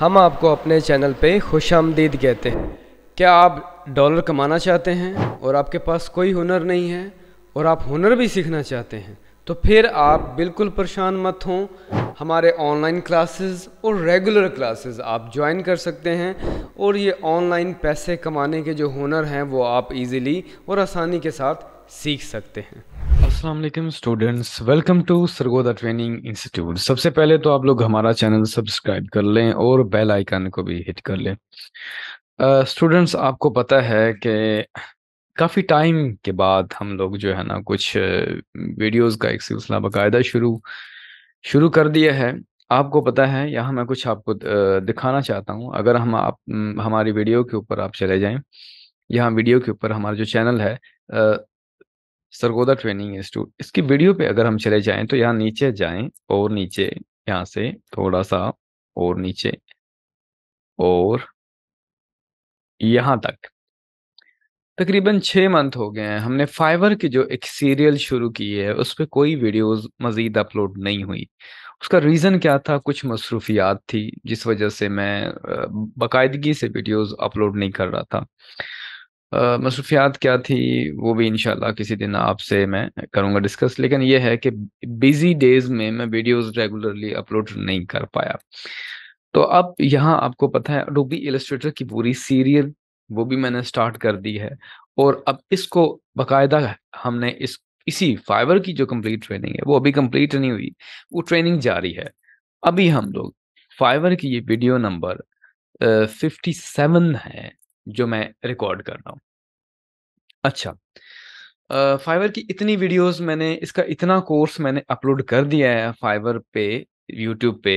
हम आपको अपने चैनल पे खुश आमदीद कहते हैं क्या आप डॉलर कमाना चाहते हैं और आपके पास कोई हुनर नहीं है और आप हुनर भी सीखना चाहते हैं तो फिर आप बिल्कुल परेशान मत हों हमारे ऑनलाइन क्लासेस और रेगुलर क्लासेस आप ज्वाइन कर सकते हैं और ये ऑनलाइन पैसे कमाने के जो हुनर हैं वो आप इजीली और आसानी के साथ सीख सकते हैं असलम students welcome to Sargodha training institute सबसे पहले तो आप लोग हमारा चैनल सब्सक्राइब कर लें और बेल आइकन को भी हिट कर लें स्टूडेंट्स uh, आपको पता है कि काफ़ी टाइम के बाद हम लोग जो है ना कुछ वीडियोस का एक सिलसिला बाकायदा शुरू शुरू कर दिया है आपको पता है यहाँ मैं कुछ आपको दिखाना चाहता हूँ अगर हम आप हमारी वीडियो के ऊपर आप चले जाएँ यहाँ वीडियो के ऊपर हमारा जो चैनल है सरगोदा ट्रेनिंग इंस्टीट्यूट इसकी वीडियो पे अगर हम चले जाएं तो यहाँ नीचे जाएं और नीचे यहाँ से थोड़ा सा और नीचे और यहाँ तक तकरीबन छः मंथ हो गए हैं हमने फाइवर की जो एक सीरियल शुरू की है उस पर कोई वीडियोस मज़ीद अपलोड नहीं हुई उसका रीज़न क्या था कुछ मसरूफियात थी जिस वजह से मैं बाकायदगी से वीडियोस अपलोड नहीं कर रहा था मसरूफियात क्या थी वो भी इनशाला किसी दिन आपसे मैं करूँगा डिस्कस लेकिन ये है कि बिजी डेज में मैं वीडियोज रेगुलरली अपलोड नहीं कर पाया तो अब यहाँ आपको पता है डोबी इलस्ट्रेटर की पूरी सीरियल वो भी मैंने स्टार्ट कर दी है और अब इसको बाकायदा हमने इस इसी फाइबर की जो कंप्लीट ट्रेनिंग है वो अभी कंप्लीट नहीं हुई वो ट्रेनिंग जारी है अभी हम लोग फाइबर की ये वीडियो नंबर फिफ्टी सेवन है जो मैं रिकॉर्ड कर रहा हूँ अच्छा फाइवर की इतनी वीडियोस मैंने इसका इतना कोर्स मैंने अपलोड कर दिया है फाइवर पे यूट्यूब पे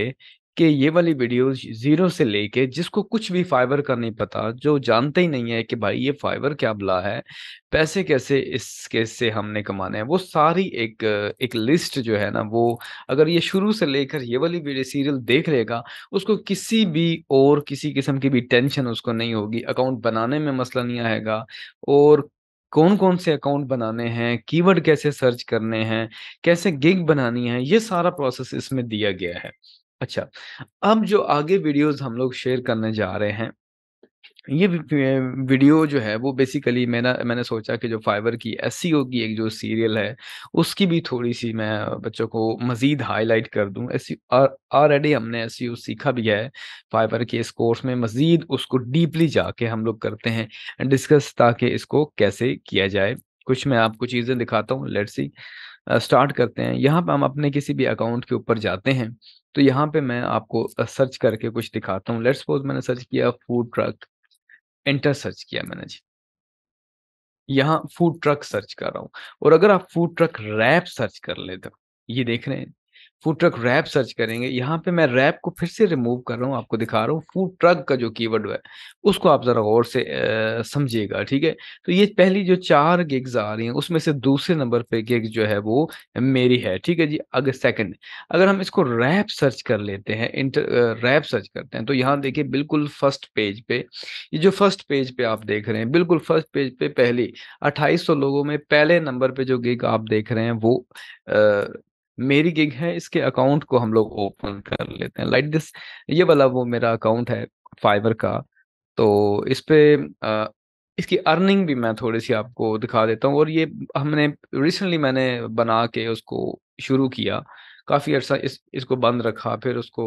कि ये वाली वीडियोस जीरो से लेके जिसको कुछ भी फाइबर का नहीं पता जो जानते ही नहीं है कि भाई ये फाइबर क्या बला है पैसे कैसे इस केस से हमने कमाने हैं वो सारी एक एक लिस्ट जो है ना वो अगर ये शुरू से लेकर ये वाली वीडियो सीरियल देख लेगा उसको किसी भी और किसी किस्म की भी टेंशन उसको नहीं होगी अकाउंट बनाने में मसला नहीं आएगा और कौन कौन से अकाउंट बनाने हैं कीवर्ड कैसे सर्च करने हैं कैसे गिग बनानी है ये सारा प्रोसेस इसमें दिया गया है अच्छा अब जो आगे वीडियोस हम लोग शेयर करने जा रहे हैं ये वीडियो जो है वो बेसिकली मैंने मैंने सोचा कि जो फाइवर की एस की एक जो सीरियल है उसकी भी थोड़ी सी मैं बच्चों को मज़ीद हाईलाइट कर दूँ एस ऑलरेडी हमने एस सीखा भी है फाइवर के इस कोर्स में मज़ीद उसको डीपली जाके हम लोग करते हैं डिस्कस ताकि इसको कैसे किया जाए कुछ मैं आपको चीज़ें दिखाता हूँ लेट सी स्टार्ट करते हैं यहाँ पर हम अपने किसी भी अकाउंट के ऊपर जाते हैं तो यहाँ पे मैं आपको सर्च करके कुछ दिखाता हूँ लेट्स सपोज मैंने सर्च किया फूड ट्रक एंटर सर्च किया मैंने जी यहाँ फूड ट्रक सर्च कर रहा हूँ और अगर आप फूड ट्रक रैप सर्च कर लेते हो ये देख रहे हैं फूड ट्रक रैप सर्च करेंगे यहाँ पे मैं रैप को फिर से रिमूव कर रहा हूँ आपको दिखा रहा हूँ फूड ट्रक का जो कीवर्ड है उसको आप ज़रा गौर से समझिएगा ठीक है तो ये पहली जो चार गिग्स आ रही हैं उसमें से दूसरे नंबर पे गिग जो है वो मेरी है ठीक है जी अगर सेकंड अगर हम इसको रैप सर्च कर लेते हैं इंटर रैप सर्च करते हैं तो यहाँ देखिए बिल्कुल फर्स्ट पेज पे ये जो फर्स्ट पेज पे आप देख रहे हैं बिल्कुल फर्स्ट पेज पे पहली अट्ठाईस लोगों में पहले नंबर पे जो गिग आप देख रहे हैं वो मेरी गिग है इसके अकाउंट को हम लोग ओपन कर लेते हैं लाइक like दिस ये वाला वो मेरा अकाउंट है फाइबर का तो इस पे इसकी अर्निंग भी मैं थोड़ी सी आपको दिखा देता हूँ और ये हमने रिसेंटली मैंने बना के उसको शुरू किया काफ़ी अर्सा इस इसको बंद रखा फिर उसको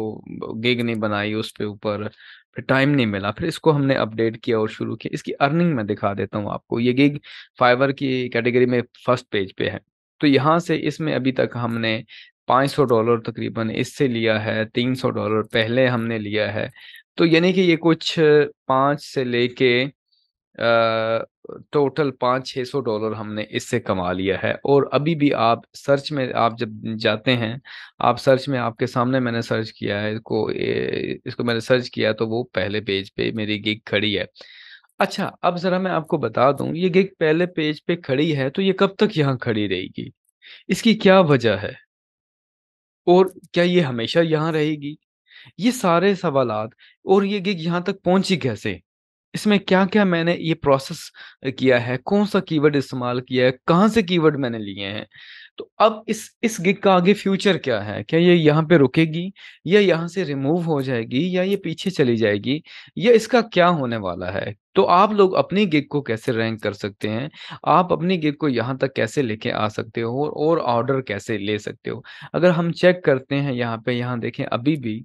गिग नहीं बनाई उस पर ऊपर फिर टाइम नहीं मिला फिर इसको हमने अपडेट किया और शुरू किया इसकी अर्निंग मैं दिखा देता हूँ आपको ये गिग फाइवर की कैटेगरी में फर्स्ट पेज पे है तो यहाँ से इसमें अभी तक हमने 500 डॉलर तकरीबन इससे लिया है 300 डॉलर पहले हमने लिया है तो यानी कि ये कुछ पाँच से लेके टोटल पाँच छः सौ डॉलर हमने इससे कमा लिया है और अभी भी आप सर्च में आप जब जाते हैं आप सर्च में आपके सामने मैंने सर्च किया है इसको इसको मैंने सर्च किया तो वो पहले पेज पे मेरी गिग खड़ी है अच्छा, अब ज़रा मैं आपको बता दूं ये गिग पहले पेज पे खड़ी है, तो ये कब तक यहाँ खड़ी रहेगी? इसकी क्या वजह है? और क्या ये हमेशा यहाँ रहेगी? ये सारे सवाल और ये गिग यहाँ तक पहुंची कैसे? इसमें क्या क्या मैंने ये प्रोसेस किया है कौन सा कीवर्ड इस्तेमाल किया है कहाँ से कीवर्ड मैंने लिए हैं तो अब इस इस गिग का आगे फ्यूचर क्या है क्या ये यहाँ पे रुकेगी या यहाँ से रिमूव हो जाएगी या ये पीछे चली जाएगी या इसका क्या होने वाला है तो आप लोग अपनी गिग को कैसे रैंक कर सकते हैं आप अपनी गिग को यहाँ तक कैसे लेके आ सकते हो और ऑर्डर कैसे ले सकते हो अगर हम चेक करते हैं यहाँ पे यहाँ देखें अभी भी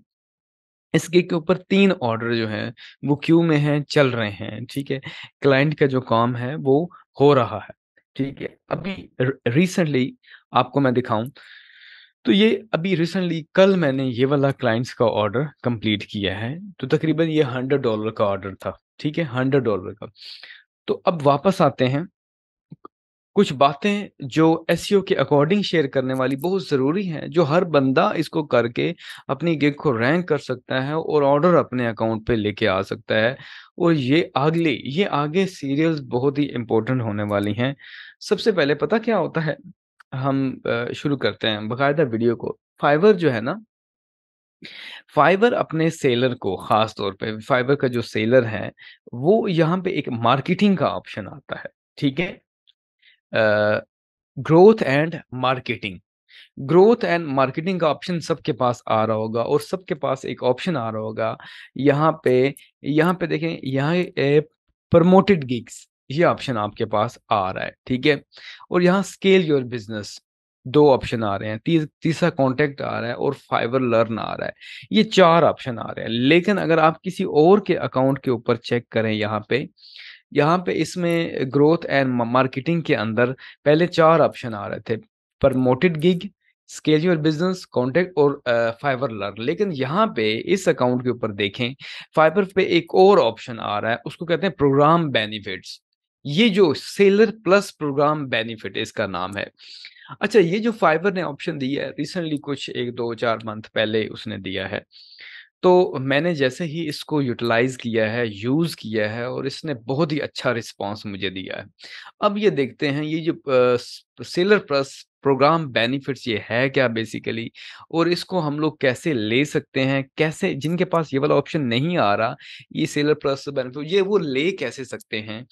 इसके के ऊपर तीन ऑर्डर जो है वो क्यू में है चल रहे हैं ठीक है क्लाइंट का जो काम है वो हो रहा है ठीक है अभी रिसेंटली आपको मैं दिखाऊं तो ये अभी रिसेंटली कल मैंने ये वाला क्लाइंट्स का ऑर्डर कंप्लीट किया है तो तकरीबन ये हंड्रेड डॉलर का ऑर्डर था ठीक है हंड्रेड डॉलर का तो अब वापस आते हैं कुछ बातें जो एस e के अकॉर्डिंग शेयर करने वाली बहुत ज़रूरी हैं जो हर बंदा इसको करके अपनी गिग को रैंक कर सकता है और ऑर्डर अपने अकाउंट पे लेके आ सकता है और ये अगले ये आगे सीरियल्स बहुत ही इम्पोर्टेंट होने वाली हैं सबसे पहले पता क्या होता है हम शुरू करते हैं बाकायदा वीडियो को फाइवर जो है ना फाइबर अपने सेलर को खास तौर पे फाइबर का जो सेलर है वो यहाँ पे एक मार्केटिंग का ऑप्शन आता है ठीक है growth and marketing growth and marketing का ऑप्शन सबके पास आ रहा होगा और सबके पास एक ऑप्शन आ रहा होगा यहाँ पे यहाँ पे देखें यहाँ प्रमोटेड गिग्स ये ऑप्शन आपके पास आ रहा है ठीक है और यहाँ स्केल योर बिजनेस दो ऑप्शन आ रहे हैं ती, तीसरा कॉन्टेक्ट आ रहा है और फाइबर लर्न आ रहा है ये चार ऑप्शन आ रहे हैं लेकिन अगर आप किसी और के अकाउंट के ऊपर चेक करें यहाँ पे यहाँ पे इसमें ग्रोथ एंड मार्केटिंग के अंदर पहले चार ऑप्शन आ रहे थे promoted gig scale your business contact और फाइबर लर्न लेकिन यहाँ पे इस अकाउंट के ऊपर देखें फाइबर पे एक और ऑप्शन आ रहा है उसको कहते हैं प्रोग्राम बेनिफिट्स ये जो सेलर प्लस प्रोग्राम बेनिफिट इसका नाम है अच्छा ये जो फाइबर ने ऑप्शन दिया है रिसेंटली कुछ एक दो चार मंथ पहले उसने दिया है तो मैंने जैसे ही इसको यूटिलाइज़ किया है, यूज़ किया है और इसने बहुत ही अच्छा रिस्पॉन्स मुझे दिया है। अब ये देखते हैं ये जो सेलर प्लस प्रोग्राम बेनिफिट्स ये है क्या बेसिकली और इसको हम लोग कैसे ले सकते हैं? कैसे जिनके पास ये वाला ऑप्शन नहीं आ रहा, ये सेलर प्लस बेनिफिट ये वो ले कैसे सकते हैं?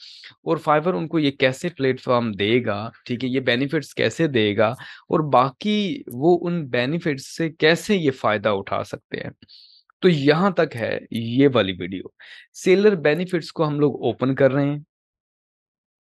और फाइवर उनको ये कैसे प्लेटफ़ॉर्म देगा? ठीक है, ये बेनिफिट्स कैसे देगा? और बाकी वो उन बेनिफिट्स से कैसे ये फ़ायदा उठा सकते हैं? तो यहां तक है ये वाली वीडियो सेलर बेनिफिट्स को हम लोग ओपन कर रहे हैं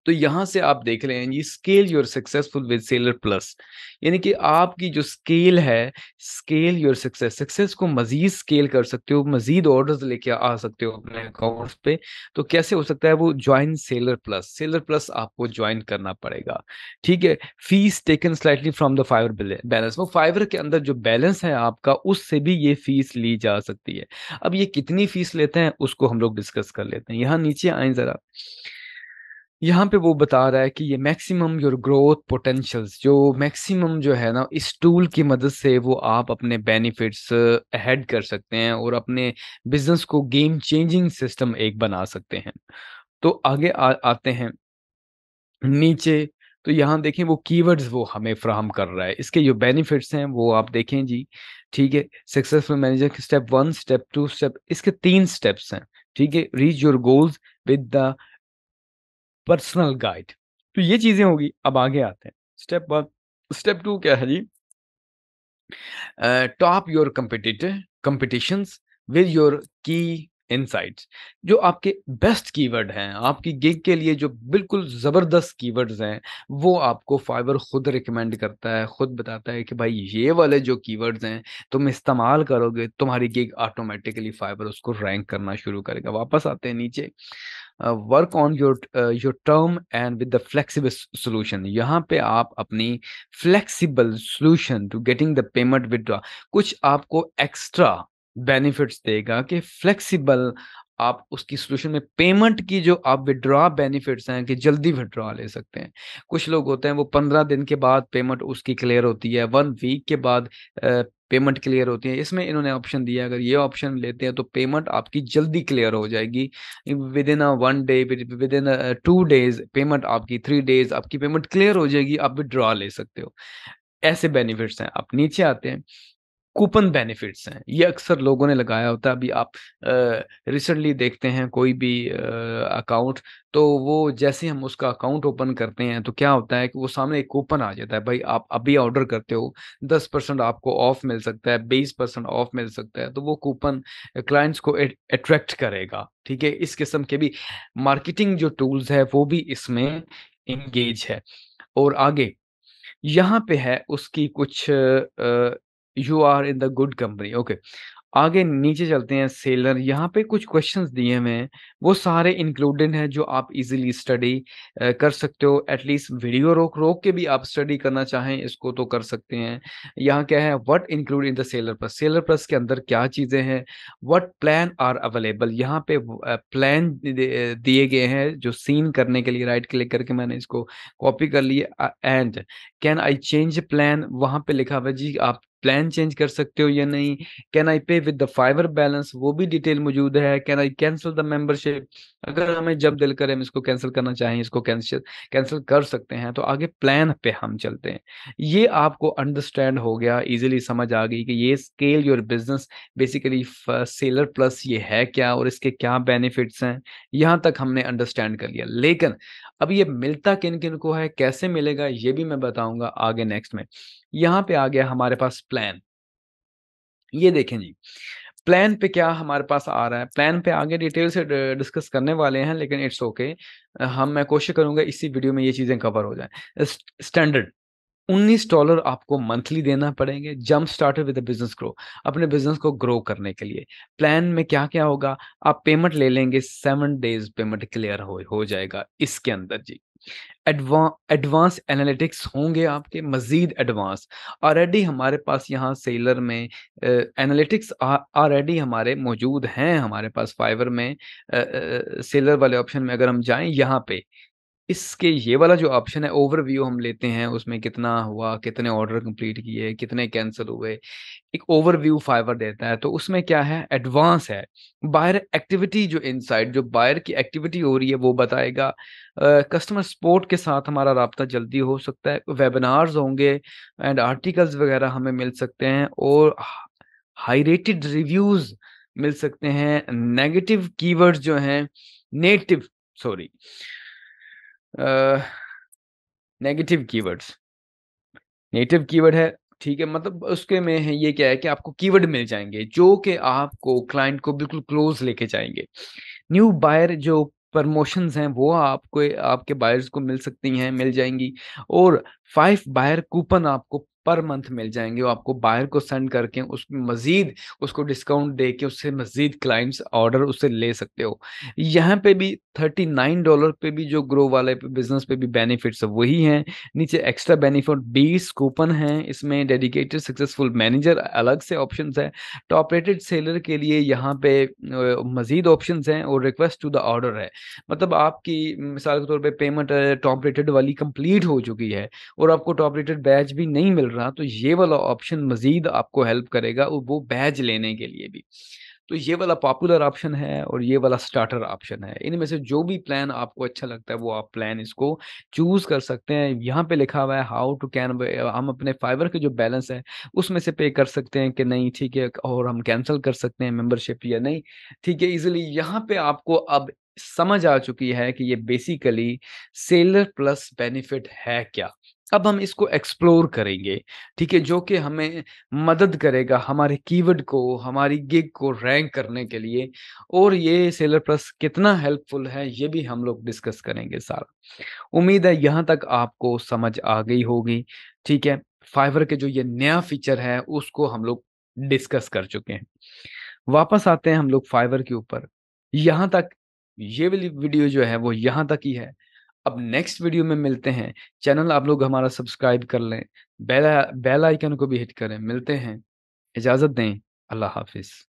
तो यहां से आप देख रहे हैं ये scale your successful with seller plus यानी कि आपकी जो स्केल है स्केल योर सक्सेस सक्सेस को मजीद स्केल कर सकते हो मजीद ऑर्डर्स लेके आ सकते हो अपने अकाउंट्स पे तो कैसे हो सकता है वो join seller plus seller plus आपको ज्वाइन करना पड़ेगा ठीक है fees taken slightly from the Fiverr balance वो फाइवर के अंदर जो बैलेंस है आपका उससे भी ये फीस ली जा सकती है अब ये कितनी फीस लेते हैं उसको हम लोग डिस्कस कर लेते हैं यहाँ नीचे आए जरा यहाँ पे वो बता रहा है कि ये मैक्सिमम योर ग्रोथ पोटेंशियल्स जो मैक्सिमम जो है ना इस टूल की मदद से वो आप अपने बेनिफिट्स हेड कर सकते हैं और अपने बिजनेस को गेम चेंजिंग सिस्टम एक बना सकते हैं तो आगे आ, आते हैं नीचे तो यहाँ देखें वो कीवर्ड्स वो हमें फ्राहम कर रहा है इसके जो बेनिफिट्स हैं वो आप देखें जी ठीक है सक्सेसफुल मैनेजर के step one step two step इसके तीन स्टेप्स हैं ठीक है reach your goals with the personal guide तो ये चीजें होगी अब आगे आते हैं स्टेप वन स्टेप टू क्या है जी top your competitive competition with your key insights जो आपके बेस्ट कीवर्ड हैं आपकी गिग के लिए जो बिल्कुल ज़बरदस्त कीवर्ड्स हैं वो आपको फाइबर खुद रिकमेंड करता है खुद बताता है कि भाई ये वाले जो कीवर्ड्स हैं तुम इस्तेमाल करोगे तुम्हारी गिग ऑटोमेटिकली फाइबर उसको रैंक करना शुरू करेगा वापस आते हैं नीचे uh, work on your uh, your term and with the flexible solution यहाँ पे आप अपनी flexible solution to getting the payment withdraw कुछ आपको extra benefits देगा कि flexible आप उसकी सोल्यूशन में पेमेंट की जो आप विड्रॉ बेनिफिट्स हैं कि जल्दी विड्रॉ ले सकते हैं कुछ लोग होते हैं वो पंद्रह दिन के बाद पेमेंट उसकी क्लियर होती है वन वीक के बाद पेमेंट क्लियर होती है इसमें इन्होंने ऑप्शन दिया अगर ये ऑप्शन लेते हैं तो पेमेंट आपकी जल्दी क्लियर हो जाएगी within a one day within two days payment आपकी थ्री डेज आपकी पेमेंट क्लियर हो जाएगी आप विद्रॉ ले सकते हो ऐसे बेनिफिट्स हैं आप नीचे आते हैं कूपन बेनिफिट्स हैं ये अक्सर लोगों ने लगाया होता है अभी आप रिसेंटली देखते हैं कोई भी अकाउंट तो वो जैसे हम उसका अकाउंट ओपन करते हैं तो क्या होता है कि वो सामने एक कूपन आ जाता है भाई आप अभी ऑर्डर करते हो दस परसेंट आपको ऑफ मिल सकता है बीस परसेंट ऑफ मिल सकता है तो वो कूपन क्लाइंट्स को अट्रैक्ट करेगा ठीक है इस किस्म के भी मार्केटिंग जो टूल्स है वो भी इसमें इंगेज है और आगे यहाँ पे है उसकी कुछ you are in the good company okay आगे नीचे चलते हैं सेलर यहाँ पे कुछ क्वेश्चंस दिए हुए हैं वो सारे इंक्लूडेड हैं जो आप इजीली स्टडी कर सकते हो एटलीस्ट वीडियो रोक रोक के भी आप स्टडी करना चाहें इसको तो कर सकते हैं यहाँ क्या है what include in the seller plus seller plus के अंदर क्या चीज़ें हैं व्हाट प्लान आर अवेलेबल यहाँ पे प्लान दिए गए हैं जो सीन करने के लिए राइट क्लिक करके मैंने इसको कॉपी कर लिया and can I change plan वहाँ पर लिखा हुआ जी आप प्लान चेंज कर सकते हो या नहीं कैन आई पे विद द फाइवर बैलेंस वो भी डिटेल मौजूद है can I cancel the membership अगर हमें जब दिल करे हम इसको कैंसिल करना चाहें इसको कैंसिल कैंसिल कर सकते हैं तो आगे प्लान पे हम चलते हैं ये आपको अंडरस्टैंड हो गया इजीली समझ आ गई कि ये scale your business basically seller plus ये है क्या और इसके क्या बेनिफिट्स हैं यहाँ तक हमने अंडरस्टैंड कर लिया लेकिन अब ये मिलता किन किन को है कैसे मिलेगा ये भी मैं बताऊंगा आगे नेक्स्ट में यहां पे आ गया हमारे पास प्लान ये देखें जी प्लान पे क्या हमारे पास आ रहा है प्लान पे आगे डिटेल से डिस्कस करने वाले हैं लेकिन इट्स ओके okay. हम मैं कोशिश करूंगा इसी वीडियो में ये चीज़ें कवर हो जाए स्टैंडर्ड उन्नीस डॉलर आपको मंथली देना पड़ेंगे jump starter with business grow अपने बिजनेस को ग्रो करने के लिए प्लान में क्या क्या होगा आप पेमेंट ले लेंगे सेवन डेज पेमेंट क्लियर हो, हो जाएगा इसके अंदर जी एडवांस एनालिटिक्स होंगे आपके मज़ीद एडवांस ऑलरेडी हमारे पास यहाँ सेलर में एनालिटिक्स ऑलरेडी हमारे मौजूद हैं हमारे पास फाइवर में सेलर वाले ऑप्शन में अगर हम जाएं यहाँ पे इसके ये वाला जो ऑप्शन है ओवरव्यू हम लेते हैं उसमें कितना हुआ कितने ऑर्डर कंप्लीट किए कितने कैंसिल हुए एक ओवरव्यू फाइवर देता है तो उसमें क्या है एडवांस है बायर एक्टिविटी जो इनसाइड जो बायर की एक्टिविटी हो रही है वो बताएगा कस्टमर सपोर्ट के साथ हमारा रबता जल्दी हो सकता है वेबिनार्स होंगे एंड आर्टिकल्स वगैरह हमें मिल सकते हैं और हाई रेटेड रिव्यूज़ मिल सकते हैं नेगेटिव कीवर्ड्स जो हैं native sorry negative keywords negative keyword है ठीक है मतलब उसके में है ये क्या है कि आपको कीवर्ड मिल जाएंगे जो कि आपको क्लाइंट को बिल्कुल क्लोज लेके जाएंगे न्यू बायर जो प्रमोशन हैं वो आपको आपके बायर्स को मिल सकती हैं मिल जाएंगी और फाइव बायर कूपन आपको पर मंथ मिल जाएंगे वो आपको बायर को सेंड करके उस मजीद उसको डिस्काउंट दे के उससे मजीद क्लाइंट्स ऑर्डर उससे ले सकते हो यहाँ पे भी थर्टी नाइन डॉलर पे भी जो ग्रो वाले बिजनेस पे भी बेनिफिट्स वही हैं नीचे एक्स्ट्रा बेनिफिट बीस कूपन हैं इसमें डेडिकेटेड सक्सेसफुल मैनेजर अलग से ऑप्शन है टॉप रेटेड सेलर के लिए यहाँ पे मजीद ऑप्शन हैं और रिक्वेस्ट टू द ऑर्डर है मतलब आपकी मिसाल के तौर पर पे पेमेंट टॉप रेटेड वाली कंप्लीट हो चुकी है और आपको टॉप रेटेड बैच भी नहीं मिल रहा तो ये वाला ऑप्शन मज़ीद आपको हेल्प करेगा और वो बैज लेने के लिए भी तो ये वाला पॉपुलर ऑप्शन है और ये वाला स्टार्टर ऑप्शन है इनमें से जो भी प्लान आपको अच्छा लगता है वो आप प्लान इसको चूज़ कर सकते हैं यहाँ पे लिखा हुआ है हाउ टू कैन हम अपने फाइबर के जो बैलेंस है उसमें से पे कर सकते हैं कि नहीं ठीक है और हम कैंसिल कर सकते हैं मेम्बरशिप या नहीं ठीक है इजिली यहाँ पे आपको अब समझ आ चुकी है कि ये बेसिकली सेलर प्लस बेनिफिट है क्या अब हम इसको एक्सप्लोर करेंगे ठीक है जो कि हमें मदद करेगा हमारे कीवर्ड को हमारी गिग को रैंक करने के लिए और ये सेलर प्लस कितना हेल्पफुल है ये भी हम लोग डिस्कस करेंगे सारा उम्मीद है यहाँ तक आपको समझ आ गई होगी ठीक है फाइवर के जो ये नया फीचर है उसको हम लोग डिस्कस कर चुके हैं वापस आते हैं हम लोग फाइवर के ऊपर यहाँ तक ये वीडियो जो है वो यहाँ तक ही है अब नेक्स्ट वीडियो में मिलते हैं चैनल आप लोग हमारा सब्सक्राइब कर लें बेल बेल आइकन को भी हिट करें मिलते हैं इजाज़त दें अल्लाह हाफिज़